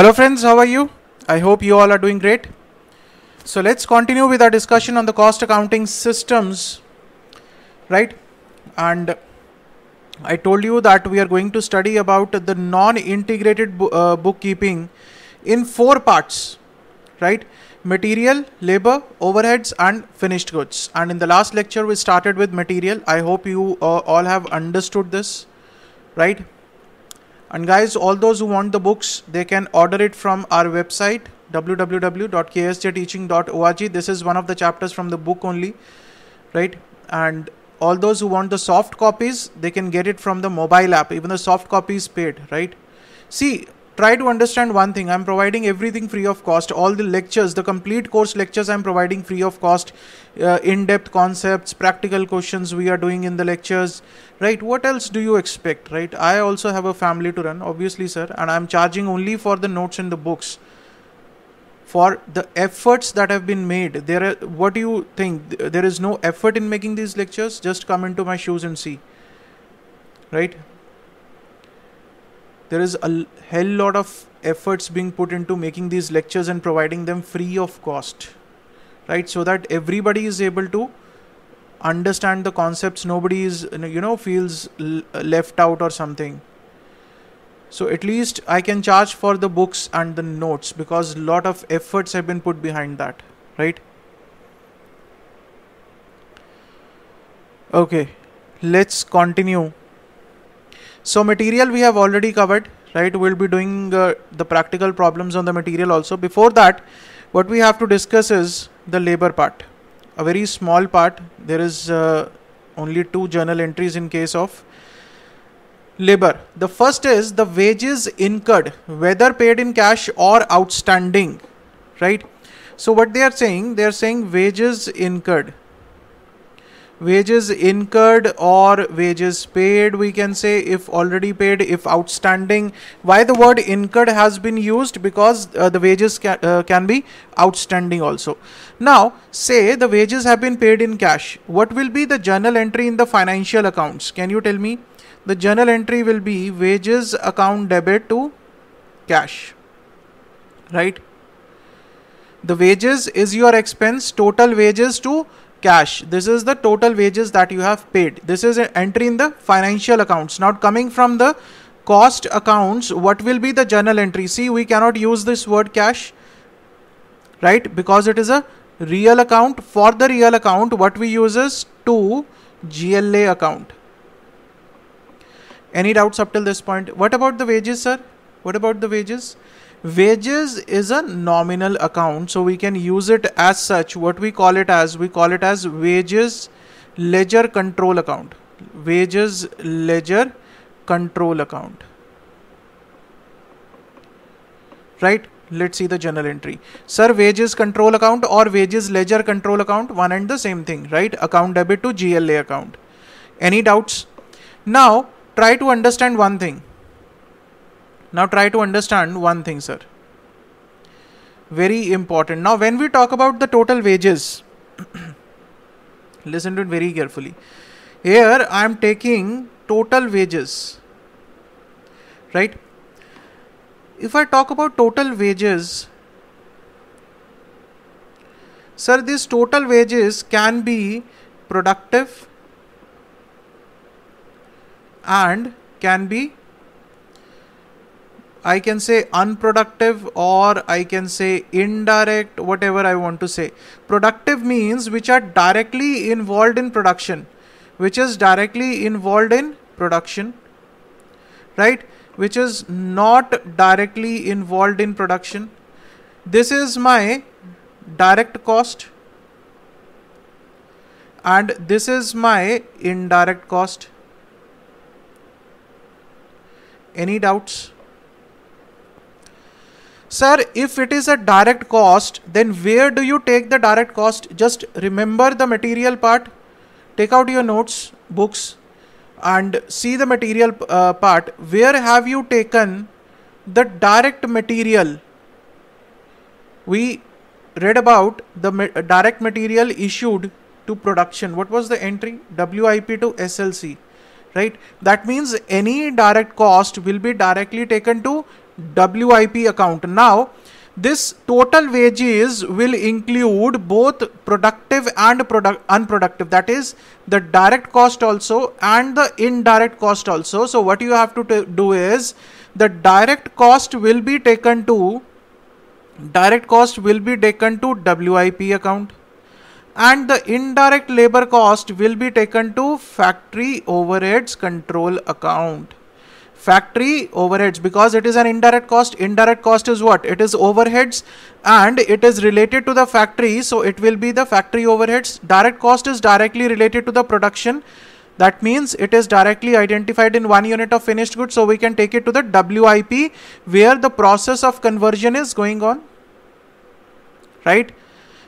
Hello friends, how are you? I hope you all are doing great. So let's continue with our discussion on the cost accounting systems, right? And I told you that we are going to study about the non-integrated bo uh, bookkeeping in four parts, right? Material, labor, overheads and finished goods. And in the last lecture, we started with material. I hope you uh, all have understood this, right? And guys, all those who want the books, they can order it from our website www.ksjteaching.org. This is one of the chapters from the book only, right? And all those who want the soft copies, they can get it from the mobile app. Even the soft copy is paid, right? See, try to understand one thing i'm providing everything free of cost all the lectures the complete course lectures i'm providing free of cost uh, in-depth concepts practical questions we are doing in the lectures right what else do you expect right i also have a family to run obviously sir and i'm charging only for the notes and the books for the efforts that have been made there are, what do you think there is no effort in making these lectures just come into my shoes and see right there is a hell lot of efforts being put into making these lectures and providing them free of cost right so that everybody is able to understand the concepts nobody is you know feels left out or something so at least i can charge for the books and the notes because a lot of efforts have been put behind that right okay let's continue so material we have already covered, right? We'll be doing uh, the practical problems on the material also. Before that, what we have to discuss is the labor part, a very small part. There is uh, only two journal entries in case of labor. The first is the wages incurred, whether paid in cash or outstanding, right? So what they are saying, they are saying wages incurred wages incurred or wages paid we can say if already paid if outstanding why the word incurred has been used because uh, the wages ca uh, can be outstanding also now say the wages have been paid in cash what will be the journal entry in the financial accounts can you tell me the journal entry will be wages account debit to cash right the wages is your expense total wages to cash. This is the total wages that you have paid. This is an entry in the financial accounts. Not coming from the cost accounts, what will be the journal entry? See, we cannot use this word cash, right? Because it is a real account. For the real account, what we use is to GLA account. Any doubts up till this point? What about the wages, sir? What about the wages? wages is a nominal account so we can use it as such what we call it as we call it as wages ledger control account wages ledger control account right let's see the journal entry sir wages control account or wages ledger control account one and the same thing right account debit to gla account any doubts now try to understand one thing now try to understand one thing, sir. Very important. Now, when we talk about the total wages, listen to it very carefully. Here I am taking total wages, right? If I talk about total wages, sir, these total wages can be productive and can be I can say unproductive or I can say indirect, whatever I want to say. Productive means which are directly involved in production, which is directly involved in production, right? Which is not directly involved in production. This is my direct cost and this is my indirect cost. Any doubts? Sir, if it is a direct cost, then where do you take the direct cost? Just remember the material part, take out your notes, books, and see the material uh, part. Where have you taken the direct material? We read about the ma direct material issued to production. What was the entry? WIP to SLC, right? That means any direct cost will be directly taken to WIP account. Now, this total wages will include both productive and product unproductive that is the direct cost also and the indirect cost also so what you have to do is the direct cost will be taken to direct cost will be taken to wip account and the indirect labor cost will be taken to factory overheads control account factory overheads because it is an indirect cost indirect cost is what it is overheads and it is related to the factory so it will be the factory overheads direct cost is directly related to the production that means it is directly identified in one unit of finished goods so we can take it to the WIP where the process of conversion is going on right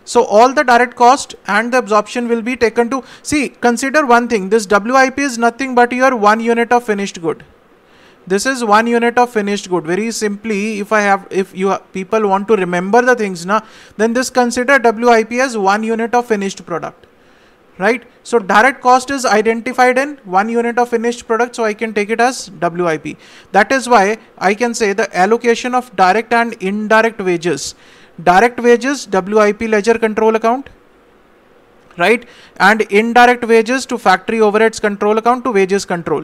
so all the direct cost and the absorption will be taken to see consider one thing this WIP is nothing but your one unit of finished good this is one unit of finished good very simply if i have if you people want to remember the things now then this consider wip as one unit of finished product right so direct cost is identified in one unit of finished product so i can take it as wip that is why i can say the allocation of direct and indirect wages direct wages wip ledger control account right and indirect wages to factory overheads control account to wages control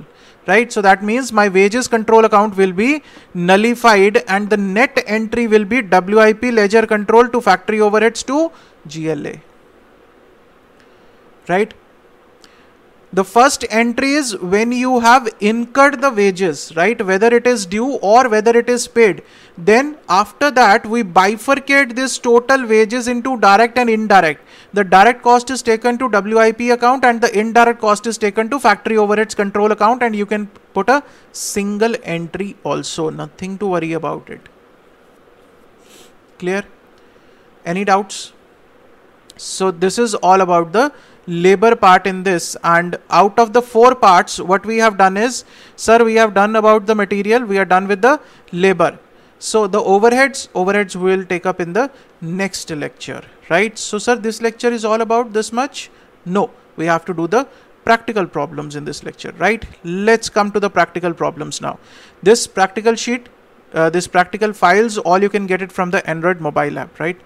right? So that means my wages control account will be nullified and the net entry will be WIP ledger control to factory overheads to GLA, right? The first entry is when you have incurred the wages, right? Whether it is due or whether it is paid. Then after that, we bifurcate this total wages into direct and indirect. The direct cost is taken to WIP account and the indirect cost is taken to factory overheads control account and you can put a single entry also. Nothing to worry about it. Clear? Any doubts? So this is all about the labor part in this and out of the four parts what we have done is sir we have done about the material we are done with the labor so the overheads, overheads we will take up in the next lecture, right? So sir, this lecture is all about this much? No, we have to do the practical problems in this lecture, right? Let's come to the practical problems now. This practical sheet, uh, this practical files, all you can get it from the Android mobile app, right?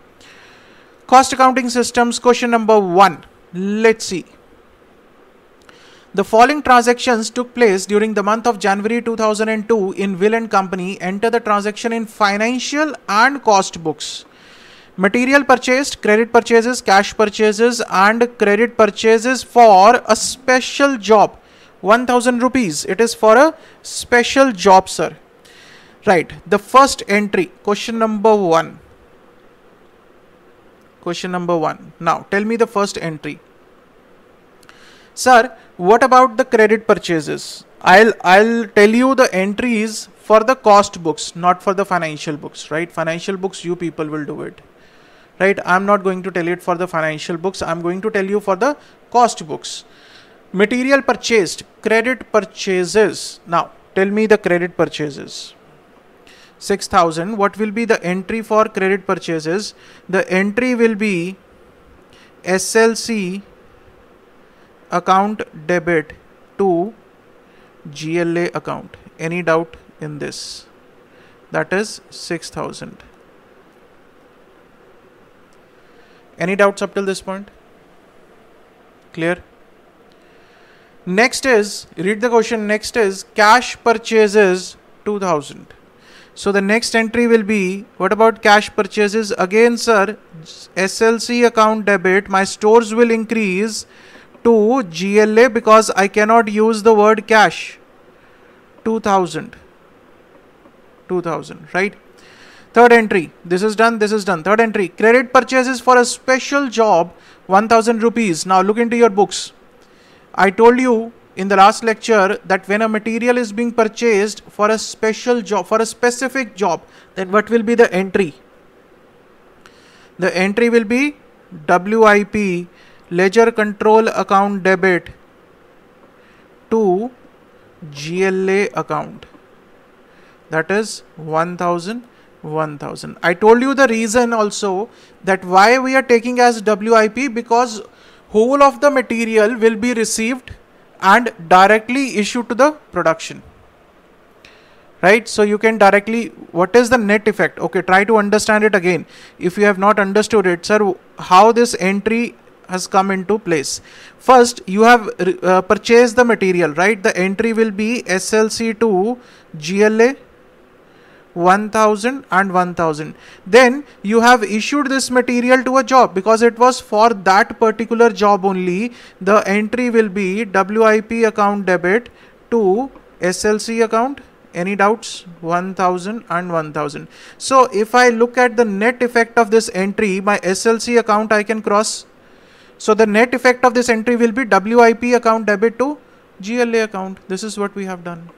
Cost accounting systems, question number one. Let's see. The following transactions took place during the month of January 2002 in Will and Company. Enter the transaction in financial and cost books. Material purchased, credit purchases, cash purchases and credit purchases for a special job. 1000 rupees. It is for a special job, sir. Right. The first entry. Question number 1. Question number 1. Now, tell me the first entry. Sir, what about the credit purchases? I'll I'll tell you the entries for the cost books, not for the financial books, right? Financial books, you people will do it, right? I'm not going to tell it for the financial books. I'm going to tell you for the cost books. Material purchased, credit purchases. Now, tell me the credit purchases. 6000 what will be the entry for credit purchases the entry will be slc account debit to GLA account. Any doubt in this? That is 6000. Any doubts up till this point? Clear? Next is, read the question, next is cash purchases 2000. So the next entry will be, what about cash purchases? Again sir, SLC account debit, my stores will increase to GLA because I cannot use the word cash. 2000. 2000, right? Third entry. This is done. This is done. Third entry. Credit purchases for a special job 1000 rupees. Now look into your books. I told you in the last lecture that when a material is being purchased for a special job, for a specific job, then what will be the entry? The entry will be WIP ledger control account debit to GLA account that is 1000 1000 i told you the reason also that why we are taking as wip because whole of the material will be received and directly issued to the production right so you can directly what is the net effect okay try to understand it again if you have not understood it sir how this entry has come into place. First, you have uh, purchased the material, right? The entry will be SLC to GLA 1000 and 1000. Then you have issued this material to a job because it was for that particular job only. The entry will be WIP account debit to SLC account any doubts 1000 and 1000 so if i look at the net effect of this entry my slc account i can cross so the net effect of this entry will be WIP account debit to GLA account. This is what we have done.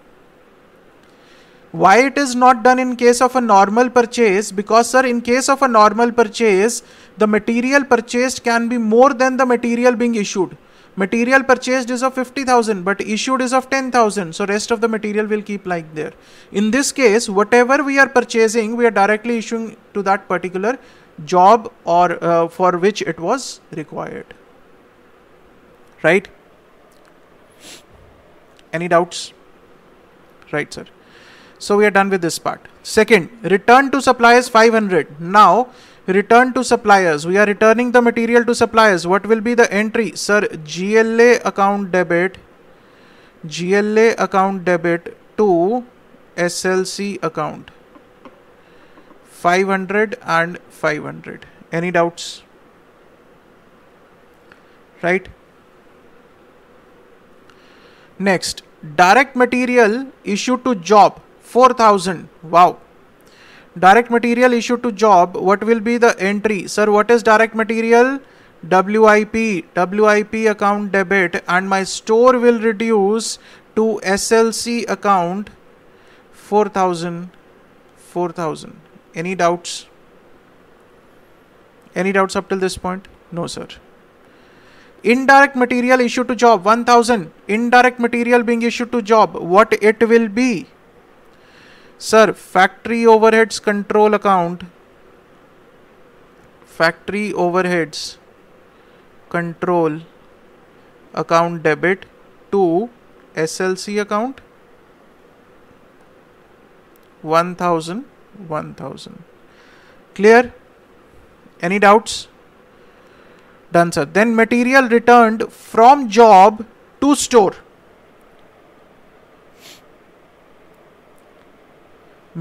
Why it is not done in case of a normal purchase? Because sir, in case of a normal purchase, the material purchased can be more than the material being issued. Material purchased is of 50,000 but issued is of 10,000. So rest of the material will keep like there. In this case, whatever we are purchasing, we are directly issuing to that particular job or uh, for which it was required right any doubts right sir so we are done with this part second return to suppliers 500 now return to suppliers we are returning the material to suppliers what will be the entry sir gla account debit gla account debit to slc account 500 and 500 any doubts right next direct material issued to job 4000 wow direct material issued to job what will be the entry sir what is direct material wip wip account debit and my store will reduce to slc account 4000 4000 any doubts? Any doubts up till this point? No, sir. Indirect material issued to job 1000. Indirect material being issued to job. What it will be? Sir, factory overheads control account. Factory overheads control account debit to SLC account 1000 1000 clear any doubts done sir then material returned from job to store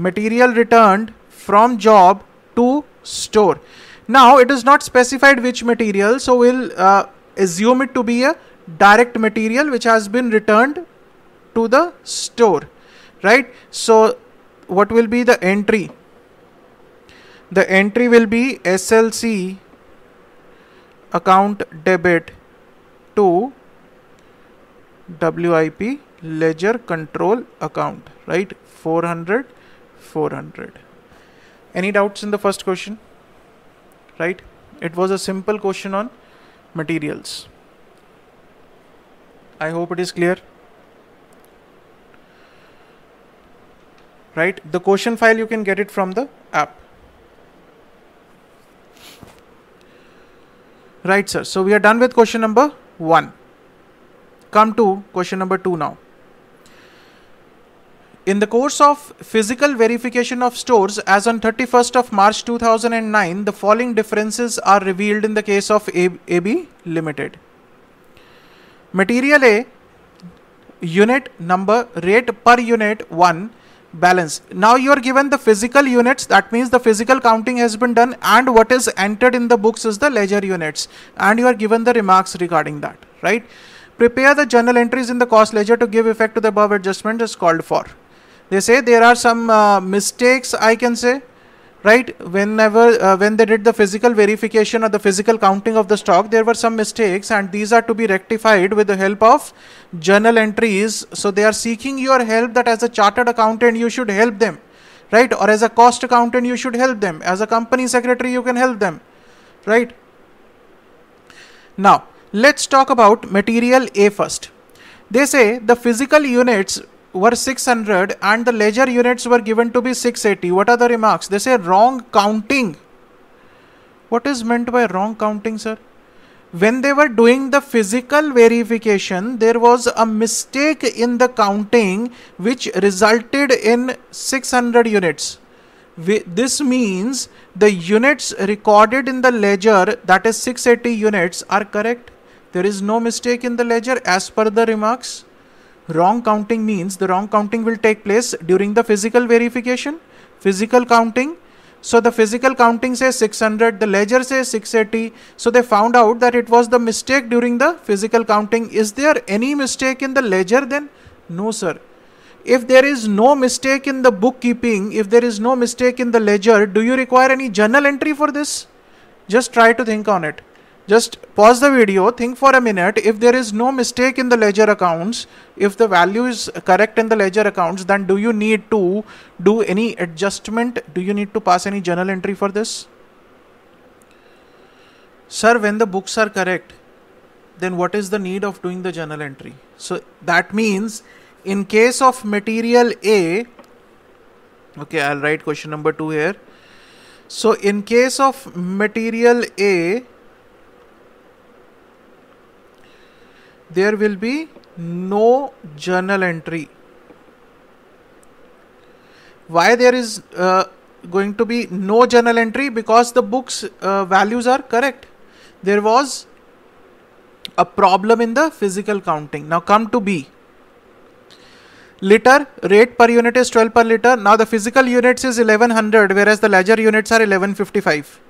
material returned from job to store now it is not specified which material so we'll uh, assume it to be a direct material which has been returned to the store right so what will be the entry? The entry will be SLC account debit to WIP ledger control account, right? 400, 400. Any doubts in the first question? Right? It was a simple question on materials. I hope it is clear. right? The question file you can get it from the app. Right, sir. So we are done with question number one. Come to question number two now. In the course of physical verification of stores, as on 31st of March 2009, the following differences are revealed in the case of AB Limited. Material A, unit number, rate per unit 1 balance. Now you are given the physical units that means the physical counting has been done and what is entered in the books is the ledger units and you are given the remarks regarding that right. Prepare the journal entries in the cost ledger to give effect to the above adjustment is called for. They say there are some uh, mistakes I can say right whenever uh, when they did the physical verification or the physical counting of the stock there were some mistakes and these are to be rectified with the help of journal entries so they are seeking your help that as a chartered accountant you should help them right or as a cost accountant you should help them as a company secretary you can help them right now let's talk about material a first they say the physical units were 600 and the leisure units were given to be 680. What are the remarks? They say wrong counting. What is meant by wrong counting, sir? When they were doing the physical verification, there was a mistake in the counting which resulted in 600 units. This means the units recorded in the ledger, that is 680 units, are correct. There is no mistake in the ledger as per the remarks wrong counting means the wrong counting will take place during the physical verification, physical counting. So the physical counting says 600, the ledger says 680. So they found out that it was the mistake during the physical counting. Is there any mistake in the ledger then? No, sir. If there is no mistake in the bookkeeping, if there is no mistake in the ledger, do you require any journal entry for this? Just try to think on it. Just pause the video, think for a minute. If there is no mistake in the ledger accounts, if the value is correct in the ledger accounts, then do you need to do any adjustment? Do you need to pass any journal entry for this? Sir, when the books are correct, then what is the need of doing the journal entry? So that means in case of material A, okay, I'll write question number two here. So in case of material A, there will be no journal entry. Why there is uh, going to be no journal entry? Because the book's uh, values are correct. There was a problem in the physical counting. Now come to B. Liter rate per unit is 12 per liter. Now the physical units is 1100 whereas the ledger units are 1155.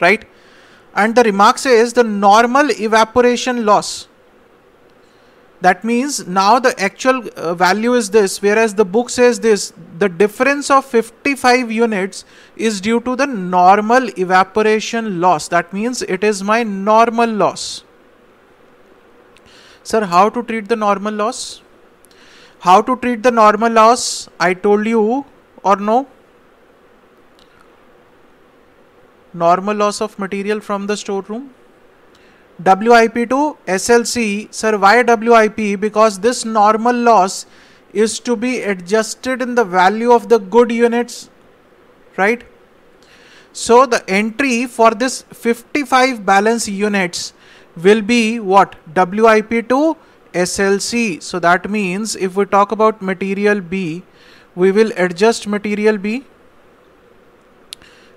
Right? and the remark says the normal evaporation loss. That means now the actual uh, value is this, whereas the book says this, the difference of 55 units is due to the normal evaporation loss. That means it is my normal loss. Sir, how to treat the normal loss? How to treat the normal loss? I told you or no? normal loss of material from the storeroom. WIP to SLC, sir, why WIP? Because this normal loss is to be adjusted in the value of the good units, right? So the entry for this 55 balance units will be what? WIP to SLC. So that means if we talk about material B, we will adjust material B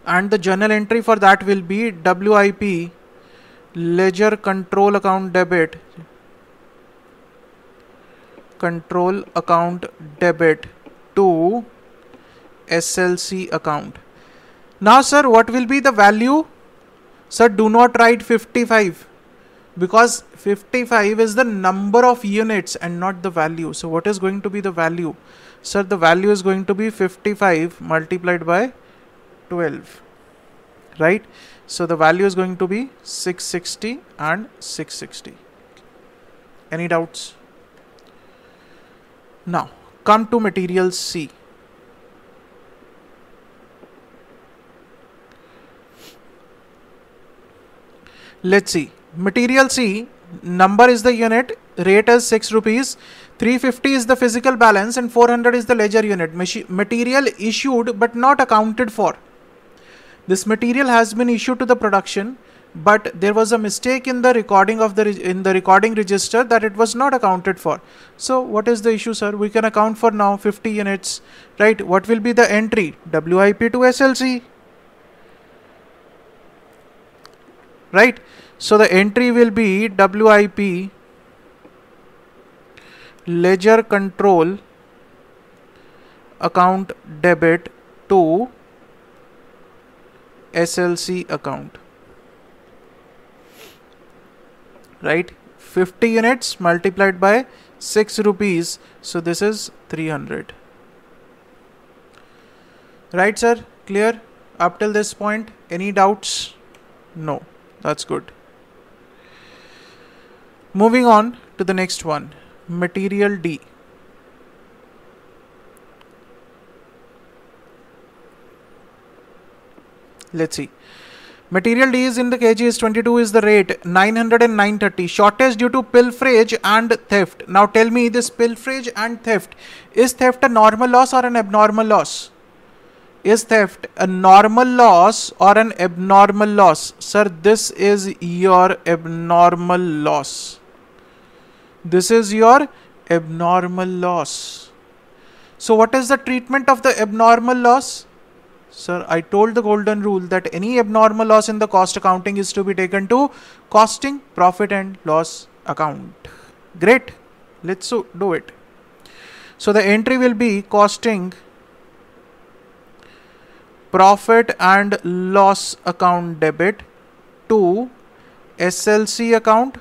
and the journal entry for that will be WIP ledger control account debit control account debit to SLC account now sir what will be the value sir do not write 55 because 55 is the number of units and not the value so what is going to be the value sir the value is going to be 55 multiplied by 12 right so the value is going to be 660 and 660 any doubts now come to material C let's see material C number is the unit rate is 6 rupees 350 is the physical balance and 400 is the ledger unit material issued but not accounted for this material has been issued to the production, but there was a mistake in the recording of the in the recording register that it was not accounted for. So what is the issue, sir? We can account for now 50 units, right? What will be the entry? WIP to SLC, right? So the entry will be WIP ledger control account debit to SLC account. Right? 50 units multiplied by 6 rupees. So this is 300. Right, sir? Clear? Up till this point, any doubts? No. That's good. Moving on to the next one material D. Let's see. Material D is in the kg. Is 22 is the rate 900 Shortage due to pilferage and theft. Now tell me this pilferage and theft. Is theft a normal loss or an abnormal loss? Is theft a normal loss or an abnormal loss? Sir, this is your abnormal loss. This is your abnormal loss. So what is the treatment of the abnormal loss? Sir, I told the golden rule that any abnormal loss in the cost accounting is to be taken to costing, profit and loss account. Great. Let's do it. So the entry will be costing profit and loss account debit to SLC account.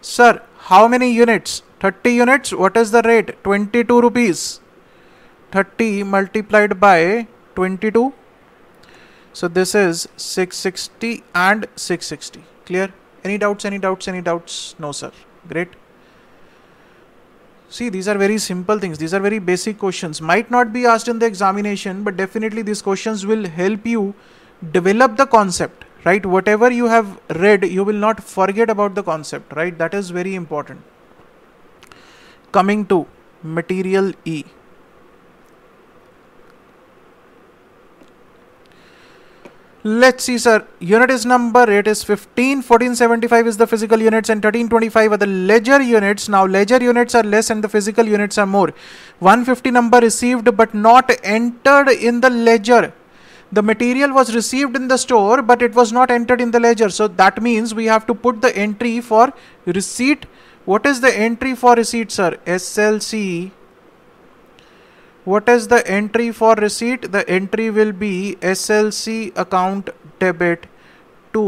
Sir, how many units? 30 units. What is the rate? 22 rupees. 30 multiplied by 22 so this is 660 and 660 clear any doubts any doubts any doubts no sir great see these are very simple things these are very basic questions might not be asked in the examination but definitely these questions will help you develop the concept right whatever you have read you will not forget about the concept right that is very important coming to material e Let's see, sir. Unit is number, it is 15. 1475 is the physical units and 1325 are the ledger units. Now, ledger units are less and the physical units are more. 150 number received but not entered in the ledger. The material was received in the store but it was not entered in the ledger. So, that means we have to put the entry for receipt. What is the entry for receipt, sir? SLC what is the entry for receipt the entry will be SLC account debit to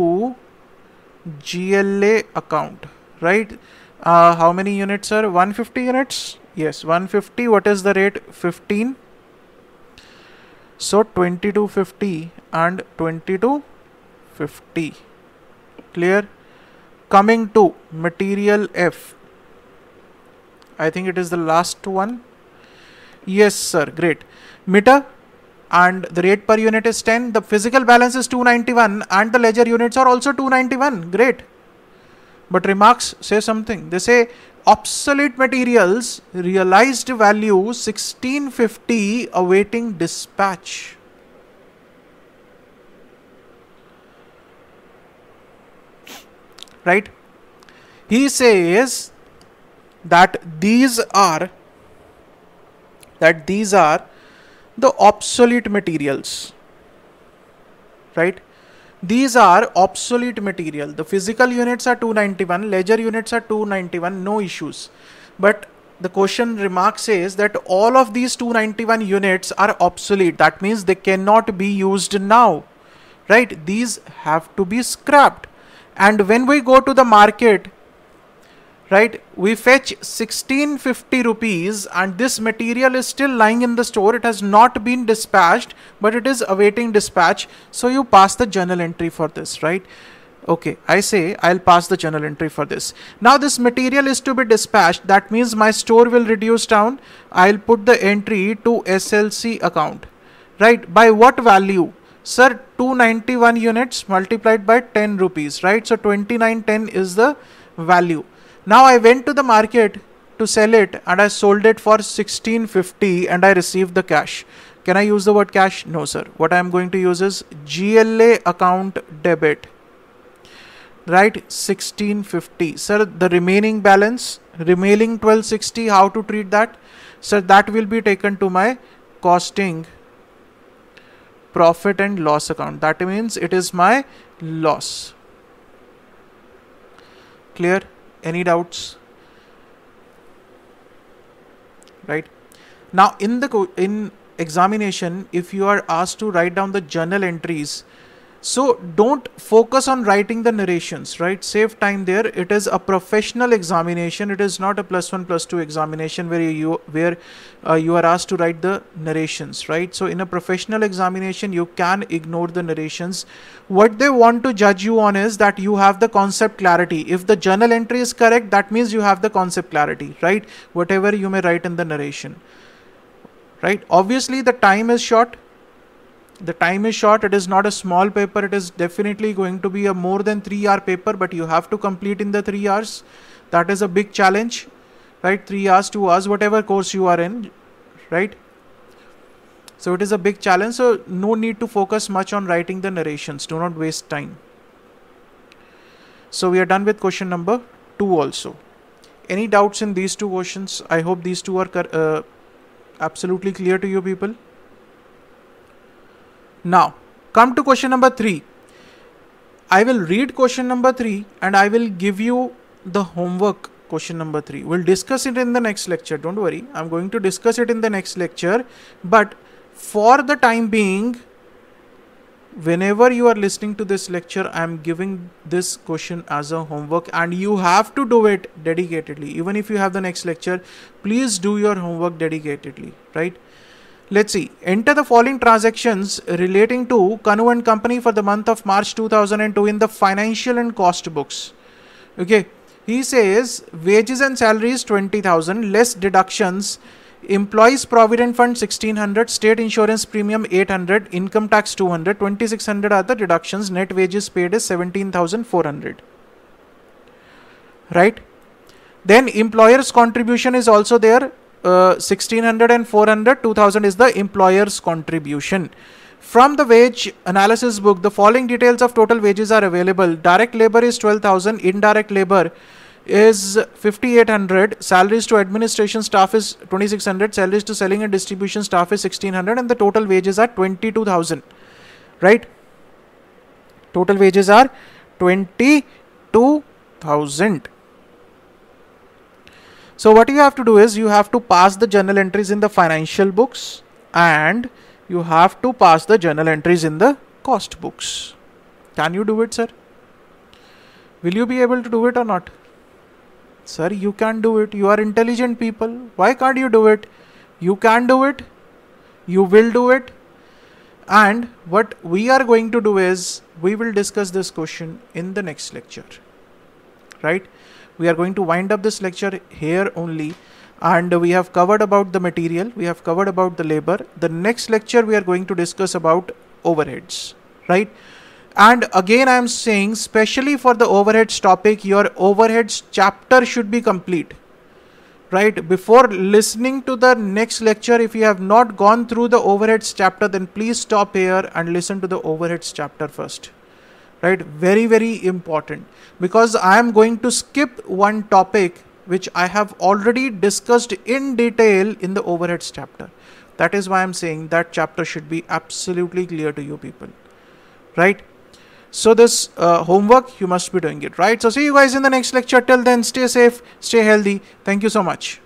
GLA account right uh, how many units are 150 units yes 150 what is the rate 15 so 2250 and 2250 clear coming to material F I think it is the last one Yes, sir. Great. Meter and the rate per unit is 10. The physical balance is 291 and the ledger units are also 291. Great. But remarks say something. They say obsolete materials realized value 1650 awaiting dispatch. Right? He says that these are that these are the obsolete materials right these are obsolete material the physical units are 291 ledger units are 291 no issues but the question remark says that all of these 291 units are obsolete that means they cannot be used now right these have to be scrapped and when we go to the market right we fetch 1650 rupees and this material is still lying in the store it has not been dispatched but it is awaiting dispatch so you pass the journal entry for this right okay i say i'll pass the journal entry for this now this material is to be dispatched that means my store will reduce down i'll put the entry to slc account right by what value sir 291 units multiplied by 10 rupees right so 2910 is the value now I went to the market to sell it and I sold it for 1650 and I received the cash. Can I use the word cash? No, sir. What I am going to use is GLA account debit. Right, 1650. Sir, the remaining balance, remaining 1260, how to treat that? Sir, that will be taken to my costing profit and loss account. That means it is my loss. Clear? any doubts right now in the in examination if you are asked to write down the journal entries so don't focus on writing the narrations, right? Save time there. It is a professional examination. It is not a plus one plus two examination where you where uh, you are asked to write the narrations, right? So in a professional examination, you can ignore the narrations. What they want to judge you on is that you have the concept clarity. If the journal entry is correct, that means you have the concept clarity, right? Whatever you may write in the narration, right? Obviously, the time is short the time is short it is not a small paper it is definitely going to be a more than 3 hour paper but you have to complete in the 3 hours that is a big challenge right 3 hours 2 hours whatever course you are in right so it is a big challenge so no need to focus much on writing the narrations do not waste time so we are done with question number 2 also any doubts in these two questions i hope these two are uh, absolutely clear to you people now, come to question number 3. I will read question number 3 and I will give you the homework question number 3. We'll discuss it in the next lecture. Don't worry. I'm going to discuss it in the next lecture. But for the time being, whenever you are listening to this lecture, I am giving this question as a homework and you have to do it dedicatedly. Even if you have the next lecture, please do your homework dedicatedly, right? Let's see. Enter the following transactions relating to Kanu and Company for the month of March 2002 in the financial and cost books. Okay. He says wages and salaries 20,000, less deductions, employees provident fund 1600, state insurance premium 800, income tax 200, 2600 are the deductions, net wages paid is 17,400. Right? Then employer's contribution is also there 1600 and 400 2000 is the employer's contribution from the wage analysis book the following details of total wages are available direct labor is 12000 indirect labor is 5800 salaries to administration staff is 2600 salaries to selling and distribution staff is 1600 and the total wages are 22000 right total wages are 22000 so what you have to do is you have to pass the journal entries in the financial books and you have to pass the journal entries in the cost books. Can you do it, sir? Will you be able to do it or not? Sir, you can do it. You are intelligent people. Why can't you do it? You can do it. You will do it. And what we are going to do is we will discuss this question in the next lecture. Right? we are going to wind up this lecture here only and we have covered about the material we have covered about the labor the next lecture we are going to discuss about overheads right and again i am saying specially for the overheads topic your overheads chapter should be complete right before listening to the next lecture if you have not gone through the overheads chapter then please stop here and listen to the overheads chapter first right very very important because i am going to skip one topic which i have already discussed in detail in the overheads chapter that is why i'm saying that chapter should be absolutely clear to you people right so this uh, homework you must be doing it right so see you guys in the next lecture till then stay safe stay healthy thank you so much